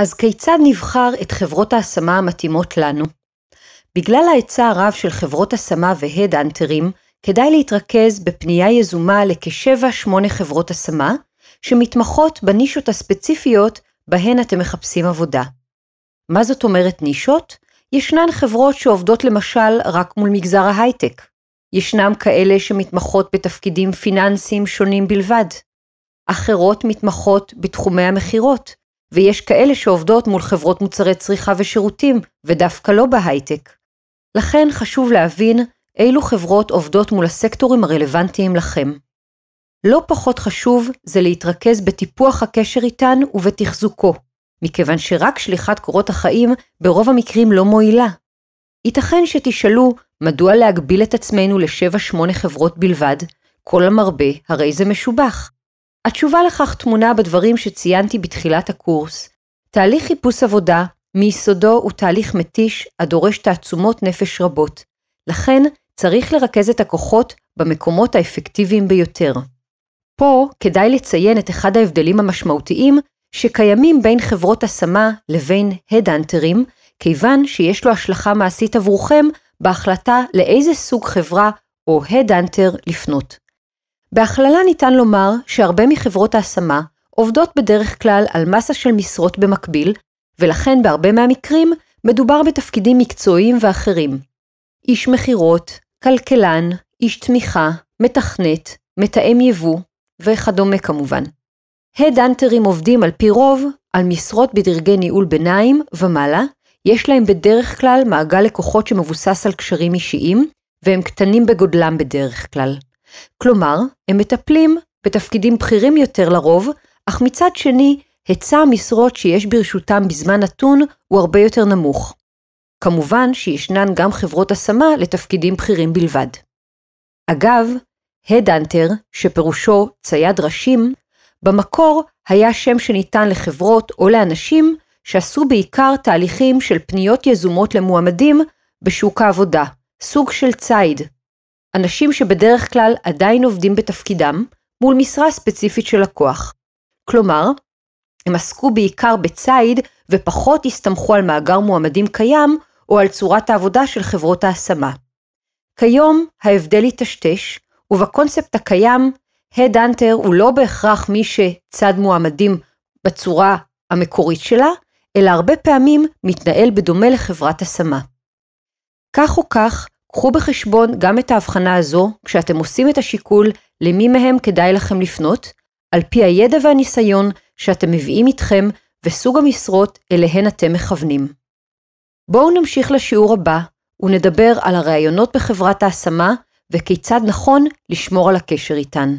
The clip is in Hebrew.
אז כיצד נבחר את חברות ההשמה המתאימות לנו? בגלל ההיצע הרב של חברות השמה והדאנטרים, כדאי להתרכז בפנייה יזומה לכ-7-8 חברות השמה, שמתמחות בנישות הספציפיות בהן אתם מחפשים עבודה. מה זאת אומרת נישות? ישנן חברות שעובדות למשל רק מול מגזר ההייטק. ישנם כאלה שמתמחות בתפקידים פיננסיים שונים בלבד. אחרות מתמחות בתחומי המכירות, ויש כאלה שעובדות מול חברות מוצרי צריכה ושירותים, ודווקא לא בהייטק. לכן חשוב להבין אילו חברות עובדות מול הסקטורים הרלוונטיים לכם. לא פחות חשוב זה להתרכז בטיפוח הקשר איתן ובתחזוקו, מכיוון שרק שליחת קורות החיים ברוב המקרים לא מועילה. ייתכן שתשאלו מדוע להגביל את עצמנו ל-7-8 חברות בלבד, כל המרבה הרי זה משובח. התשובה לכך טמונה בדברים שציינתי בתחילת הקורס. תהליך חיפוש עבודה, מיסודו הוא תהליך מתיש הדורש תעצומות נפש רבות. לכן, צריך לרכז את הכוחות במקומות האפקטיביים ביותר. פה כדאי לציין את אחד ההבדלים המשמעותיים שקיימים בין חברות השמה לבין הדאנטרים, כיוון שיש לו השלכה מעשית עבורכם בהחלטה לאיזה סוג חברה או הדאנטר לפנות. בהכללה ניתן לומר שהרבה מחברות ההשמה עובדות בדרך כלל על מסה של משרות במקביל, ולכן בהרבה מהמקרים מדובר בתפקידים מקצועיים ואחרים. איש מכירות, כלכלן, איש תמיכה, מתכנת, מתאם יבוא, וכדומה כמובן. הדאנטרים עובדים על פי רוב על משרות בדרגי ניהול ביניים ומעלה, יש להם בדרך כלל מעגל לקוחות שמבוסס על קשרים אישיים, והם קטנים בגודלם בדרך כלל. כלומר, הם מטפלים בתפקידים בכירים יותר לרוב, אך מצד שני, היצע המשרות שיש ברשותם בזמן נתון הוא הרבה יותר נמוך. כמובן שישנן גם חברות השמה לתפקידים בכירים בלבד. אגב, הדאנטר, שפירושו צייד ראשים, במקור היה שם שניתן לחברות או לאנשים שעשו בעיקר תהליכים של פניות יזומות למועמדים בשוק העבודה, סוג של ציד, אנשים שבדרך כלל עדיין עובדים בתפקידם מול משרה ספציפית של לקוח. כלומר, הם עסקו בעיקר בציד ופחות הסתמכו על מאגר מועמדים קיים או על צורת העבודה של חברות ההשמה. כיום ההבדל היטשטש, ובקונספט הקיים, הדהנטר הוא לא בהכרח מי שצד מועמדים בצורה המקורית שלה, אלא הרבה פעמים מתנהל בדומה לחברת השמה. כך או כך, קחו בחשבון גם את ההבחנה הזו כשאתם עושים את השיקול למי מהם כדאי לכם לפנות, על פי הידע והניסיון שאתם מביאים איתכם וסוג המשרות אליהן אתם מכוונים. בואו נמשיך לשיעור הבא ונדבר על הראיונות בחברת ההשמה וכיצד נכון לשמור על הקשר איתן.